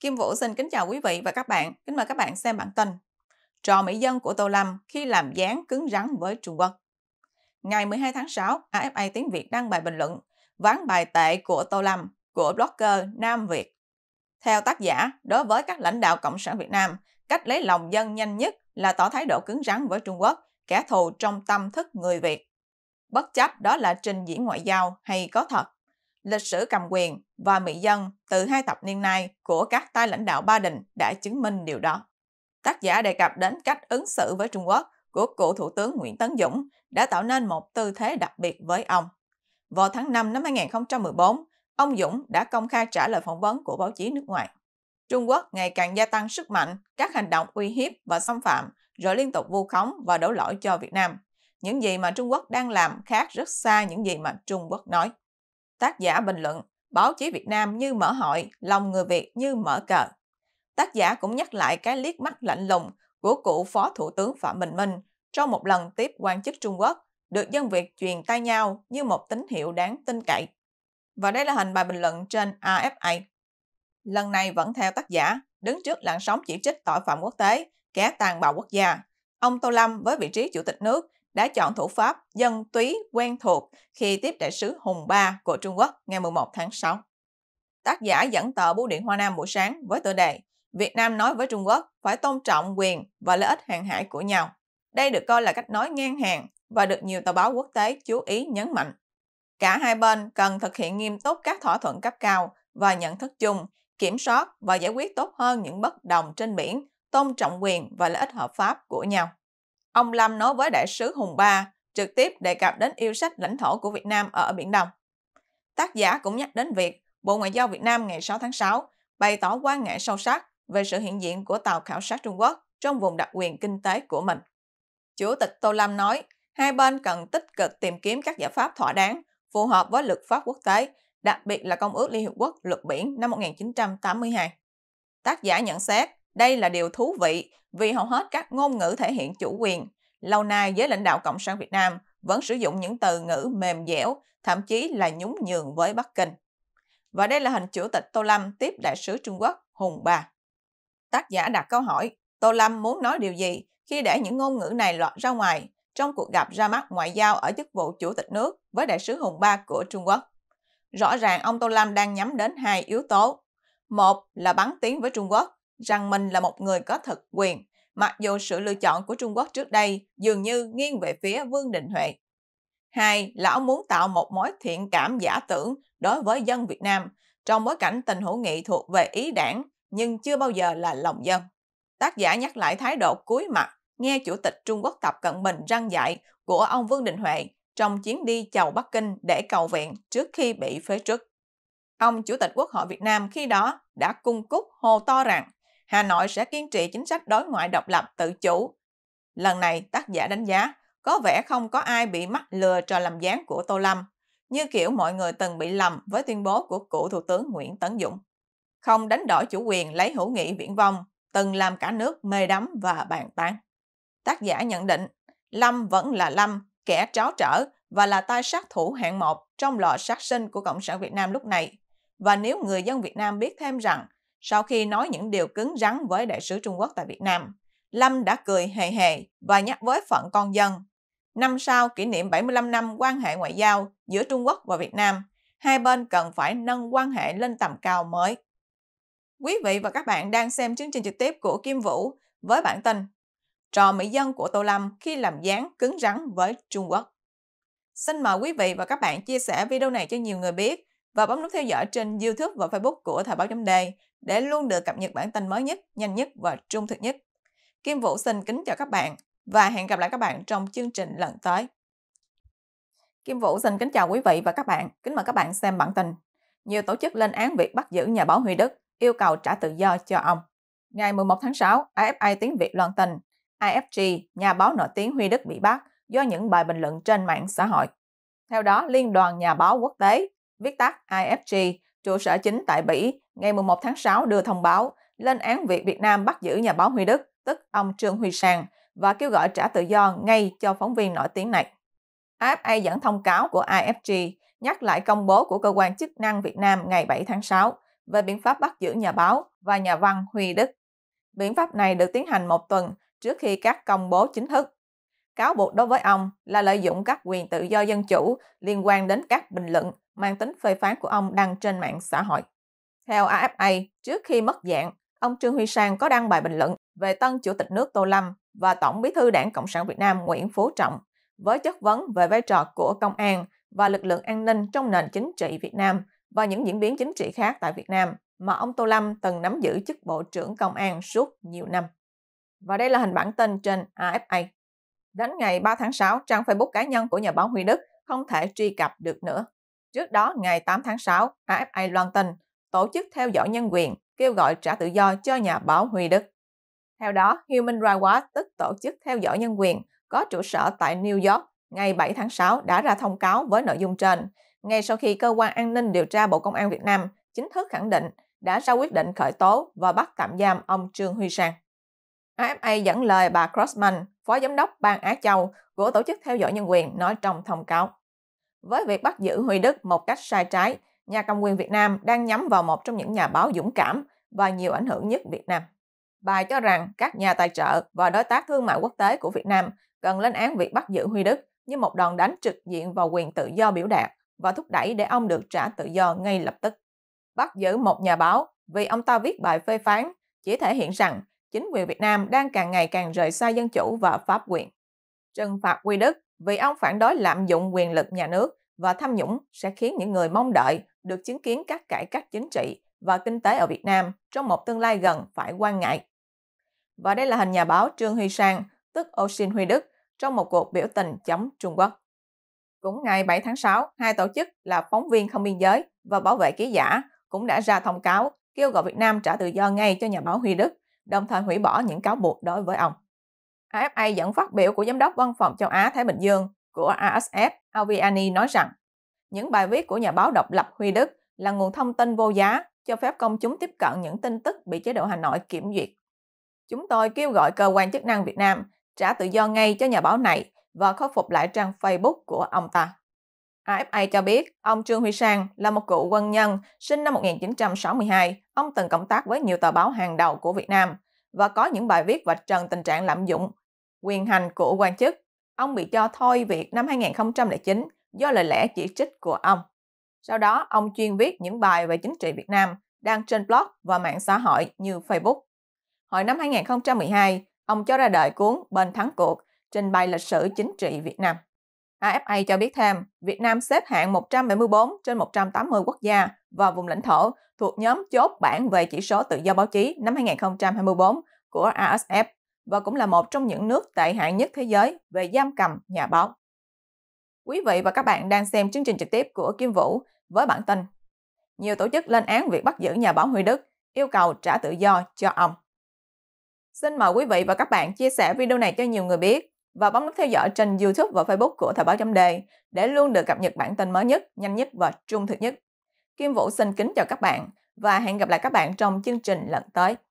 Kim Vũ xin kính chào quý vị và các bạn. Kính mời các bạn xem bản tin. Trò mỹ dân của Tô Lâm khi làm dáng cứng rắn với Trung Quốc. Ngày 12 tháng 6, AFA tiếng Việt đăng bài bình luận ván bài tệ của Tô Lâm của blogger Nam Việt. Theo tác giả, đối với các lãnh đạo Cộng sản Việt Nam, cách lấy lòng dân nhanh nhất là tỏ thái độ cứng rắn với Trung Quốc, kẻ thù trong tâm thức người Việt. Bất chấp đó là trình diễn ngoại giao hay có thật, Lịch sử cầm quyền và mỹ dân từ hai thập niên nay của các tay lãnh đạo Ba Đình đã chứng minh điều đó. Tác giả đề cập đến cách ứng xử với Trung Quốc của cựu Thủ tướng Nguyễn Tấn Dũng đã tạo nên một tư thế đặc biệt với ông. Vào tháng 5 năm 2014, ông Dũng đã công khai trả lời phỏng vấn của báo chí nước ngoài. Trung Quốc ngày càng gia tăng sức mạnh, các hành động uy hiếp và xâm phạm, rồi liên tục vu khống và đổ lỗi cho Việt Nam. Những gì mà Trung Quốc đang làm khác rất xa những gì mà Trung Quốc nói. Tác giả bình luận, báo chí Việt Nam như mở hội, lòng người Việt như mở cờ. Tác giả cũng nhắc lại cái liếc mắt lạnh lùng của cựu Phó Thủ tướng Phạm Bình Minh trong một lần tiếp quan chức Trung Quốc, được dân Việt truyền tay nhau như một tín hiệu đáng tin cậy. Và đây là hình bài bình luận trên AFA. Lần này vẫn theo tác giả, đứng trước làn sóng chỉ trích tội phạm quốc tế, kẻ tàn bạo quốc gia. Ông Tô Lâm với vị trí chủ tịch nước đã chọn thủ pháp dân túy quen thuộc khi tiếp đại sứ Hùng Ba của Trung Quốc ngày 11 tháng 6. Tác giả dẫn tờ Bưu điện Hoa Nam buổi sáng với tựa đề Việt Nam nói với Trung Quốc phải tôn trọng quyền và lợi ích hàng hải của nhau. Đây được coi là cách nói ngang hàng và được nhiều tờ báo quốc tế chú ý nhấn mạnh. Cả hai bên cần thực hiện nghiêm túc các thỏa thuận cấp cao và nhận thức chung, kiểm soát và giải quyết tốt hơn những bất đồng trên biển, tôn trọng quyền và lợi ích hợp pháp của nhau. Ông Lâm nói với đại sứ Hùng Ba, trực tiếp đề cập đến yêu sách lãnh thổ của Việt Nam ở Biển Đông. Tác giả cũng nhắc đến việc Bộ Ngoại giao Việt Nam ngày 6 tháng 6 bày tỏ quan ngại sâu sắc về sự hiện diện của tàu khảo sát Trung Quốc trong vùng đặc quyền kinh tế của mình. Chủ tịch Tô Lâm nói, hai bên cần tích cực tìm kiếm các giải pháp thỏa đáng phù hợp với luật pháp quốc tế, đặc biệt là Công ước Liên Hiệp Quốc luật biển năm 1982. Tác giả nhận xét, đây là điều thú vị vì hầu hết các ngôn ngữ thể hiện chủ quyền. Lâu nay giới lãnh đạo Cộng sản Việt Nam vẫn sử dụng những từ ngữ mềm dẻo, thậm chí là nhún nhường với Bắc Kinh. Và đây là hình chủ tịch Tô Lâm tiếp đại sứ Trung Quốc Hùng Ba. Tác giả đặt câu hỏi, Tô Lâm muốn nói điều gì khi để những ngôn ngữ này lọt ra ngoài trong cuộc gặp ra mắt ngoại giao ở chức vụ chủ tịch nước với đại sứ Hùng Ba của Trung Quốc? Rõ ràng ông Tô Lâm đang nhắm đến hai yếu tố. Một là bắn tiếng với Trung Quốc, rằng mình là một người có thực quyền, mặc dù sự lựa chọn của Trung Quốc trước đây dường như nghiêng về phía Vương Đình Huệ. Hai, lão muốn tạo một mối thiện cảm giả tưởng đối với dân Việt Nam trong bối cảnh tình hữu nghị thuộc về ý đảng nhưng chưa bao giờ là lòng dân. Tác giả nhắc lại thái độ cúi mặt nghe Chủ tịch Trung Quốc Tập Cận Bình răng dạy của ông Vương Đình Huệ trong chuyến đi chầu Bắc Kinh để cầu viện trước khi bị phế truất. Ông Chủ tịch Quốc hội Việt Nam khi đó đã cung cúc hồ to rằng Hà Nội sẽ kiên trì chính sách đối ngoại độc lập tự chủ. Lần này tác giả đánh giá có vẻ không có ai bị mắc lừa trò làm dáng của Tô Lâm, như kiểu mọi người từng bị lầm với tuyên bố của cựu Thủ tướng Nguyễn Tấn Dũng. Không đánh đổi chủ quyền lấy hữu nghị viễn vong, từng làm cả nước mê đắm và bàn tán. Tác giả nhận định, Lâm vẫn là Lâm, kẻ tráo trở và là tay sát thủ hạng một trong lò sát sinh của Cộng sản Việt Nam lúc này. Và nếu người dân Việt Nam biết thêm rằng sau khi nói những điều cứng rắn với đại sứ Trung Quốc tại Việt Nam, Lâm đã cười hề hề và nhắc với phận con dân. Năm sau kỷ niệm 75 năm quan hệ ngoại giao giữa Trung Quốc và Việt Nam, hai bên cần phải nâng quan hệ lên tầm cao mới. Quý vị và các bạn đang xem chương trình trực tiếp của Kim Vũ với bản tin Trò mỹ dân của Tô Lâm khi làm dáng cứng rắn với Trung Quốc. Xin mời quý vị và các bạn chia sẻ video này cho nhiều người biết và bấm nút theo dõi trên YouTube và Facebook của Thời báo chấm đề để luôn được cập nhật bản tin mới nhất, nhanh nhất và trung thực nhất. Kim Vũ xin kính chào các bạn và hẹn gặp lại các bạn trong chương trình lần tới. Kim Vũ xin kính chào quý vị và các bạn. Kính mời các bạn xem bản tin. Nhiều tổ chức lên án việc bắt giữ nhà báo Huy Đức, yêu cầu trả tự do cho ông. Ngày 11 tháng 6, AFI tiếng Việt loan tin, IFG, nhà báo nổi tiếng Huy Đức bị bắt do những bài bình luận trên mạng xã hội. Theo đó, Liên đoàn Nhà báo Quốc tế viết tắt IFG, trụ sở chính tại Bỉ, ngày 11 tháng 6 đưa thông báo lên án việc Việt Nam bắt giữ nhà báo Huy Đức, tức ông Trương Huy Sang, và kêu gọi trả tự do ngay cho phóng viên nổi tiếng này. AFA dẫn thông cáo của IFG nhắc lại công bố của cơ quan chức năng Việt Nam ngày 7 tháng 6 về biện pháp bắt giữ nhà báo và nhà văn Huy Đức. Biện pháp này được tiến hành một tuần trước khi các công bố chính thức. Cáo buộc đối với ông là lợi dụng các quyền tự do dân chủ liên quan đến các bình luận mang tính phê phán của ông đăng trên mạng xã hội. Theo AFA, trước khi mất dạng, ông Trương Huy Sang có đăng bài bình luận về tân Chủ tịch nước Tô Lâm và Tổng bí thư Đảng Cộng sản Việt Nam Nguyễn Phú Trọng với chất vấn về vai trò của công an và lực lượng an ninh trong nền chính trị Việt Nam và những diễn biến chính trị khác tại Việt Nam mà ông Tô Lâm từng nắm giữ chức Bộ trưởng Công an suốt nhiều năm. Và đây là hình bản tin trên AFA. Đến ngày 3 tháng 6, trang Facebook cá nhân của nhà báo Huy Đức không thể truy cập được nữa. Trước đó, ngày 8 tháng 6, AFA loan tin tổ chức theo dõi nhân quyền kêu gọi trả tự do cho nhà báo Huy Đức. Theo đó, Human Rights Watch, tức tổ chức theo dõi nhân quyền, có trụ sở tại New York, ngày 7 tháng 6 đã ra thông cáo với nội dung trên. Ngay sau khi Cơ quan An ninh điều tra Bộ Công an Việt Nam chính thức khẳng định đã ra quyết định khởi tố và bắt tạm giam ông Trương Huy Sang. AFA dẫn lời bà Crossman, Phó Giám đốc Ban Á Châu của Tổ chức Theo dõi Nhân quyền nói trong thông cáo. Với việc bắt giữ Huy Đức một cách sai trái, nhà cầm quyền Việt Nam đang nhắm vào một trong những nhà báo dũng cảm và nhiều ảnh hưởng nhất Việt Nam. Bài cho rằng các nhà tài trợ và đối tác thương mại quốc tế của Việt Nam cần lên án việc bắt giữ Huy Đức như một đòn đánh trực diện vào quyền tự do biểu đạt và thúc đẩy để ông được trả tự do ngay lập tức. Bắt giữ một nhà báo vì ông ta viết bài phê phán chỉ thể hiện rằng chính quyền Việt Nam đang càng ngày càng rời xa dân chủ và pháp quyền. Trừng phạt Huy Đức vì ông phản đối lạm dụng quyền lực nhà nước và tham nhũng sẽ khiến những người mong đợi được chứng kiến các cải cách chính trị và kinh tế ở Việt Nam trong một tương lai gần phải quan ngại. Và đây là hình nhà báo Trương Huy Sang, tức O'Shin Huy Đức, trong một cuộc biểu tình chống Trung Quốc. Cũng ngày 7 tháng 6, hai tổ chức là Phóng viên Không Biên Giới và Bảo vệ Ký giả cũng đã ra thông cáo kêu gọi Việt Nam trả tự do ngay cho nhà báo Huy Đức, đồng thời hủy bỏ những cáo buộc đối với ông. AFA dẫn phát biểu của Giám đốc Văn phòng Châu Á Thái Bình Dương của ASF Alviani nói rằng những bài viết của nhà báo độc lập Huy Đức là nguồn thông tin vô giá cho phép công chúng tiếp cận những tin tức bị chế độ Hà Nội kiểm duyệt. Chúng tôi kêu gọi cơ quan chức năng Việt Nam trả tự do ngay cho nhà báo này và khôi phục lại trang Facebook của ông ta. AFA cho biết ông Trương Huy Sang là một cựu quân nhân sinh năm 1962. Ông từng cộng tác với nhiều tờ báo hàng đầu của Việt Nam và có những bài viết vạch trần tình trạng lạm dụng quyền hành của quan chức, ông bị cho thôi việc năm 2009 do lời lẽ chỉ trích của ông. Sau đó, ông chuyên viết những bài về chính trị Việt Nam đăng trên blog và mạng xã hội như Facebook. Hồi năm 2012, ông cho ra đời cuốn Bên thắng cuộc trình bày lịch sử chính trị Việt Nam. AFA cho biết thêm, Việt Nam xếp hạng 174 trên 180 quốc gia và vùng lãnh thổ thuộc nhóm chốt bản về chỉ số tự do báo chí năm 2024 của ASF và cũng là một trong những nước tệ hại nhất thế giới về giam cầm nhà báo. Quý vị và các bạn đang xem chương trình trực tiếp của Kim Vũ với bản tin Nhiều tổ chức lên án việc bắt giữ nhà báo Huy Đức, yêu cầu trả tự do cho ông. Xin mời quý vị và các bạn chia sẻ video này cho nhiều người biết và bấm nút theo dõi trên YouTube và Facebook của Thời báo chấm đề để luôn được cập nhật bản tin mới nhất, nhanh nhất và trung thực nhất. Kim Vũ xin kính chào các bạn và hẹn gặp lại các bạn trong chương trình lần tới.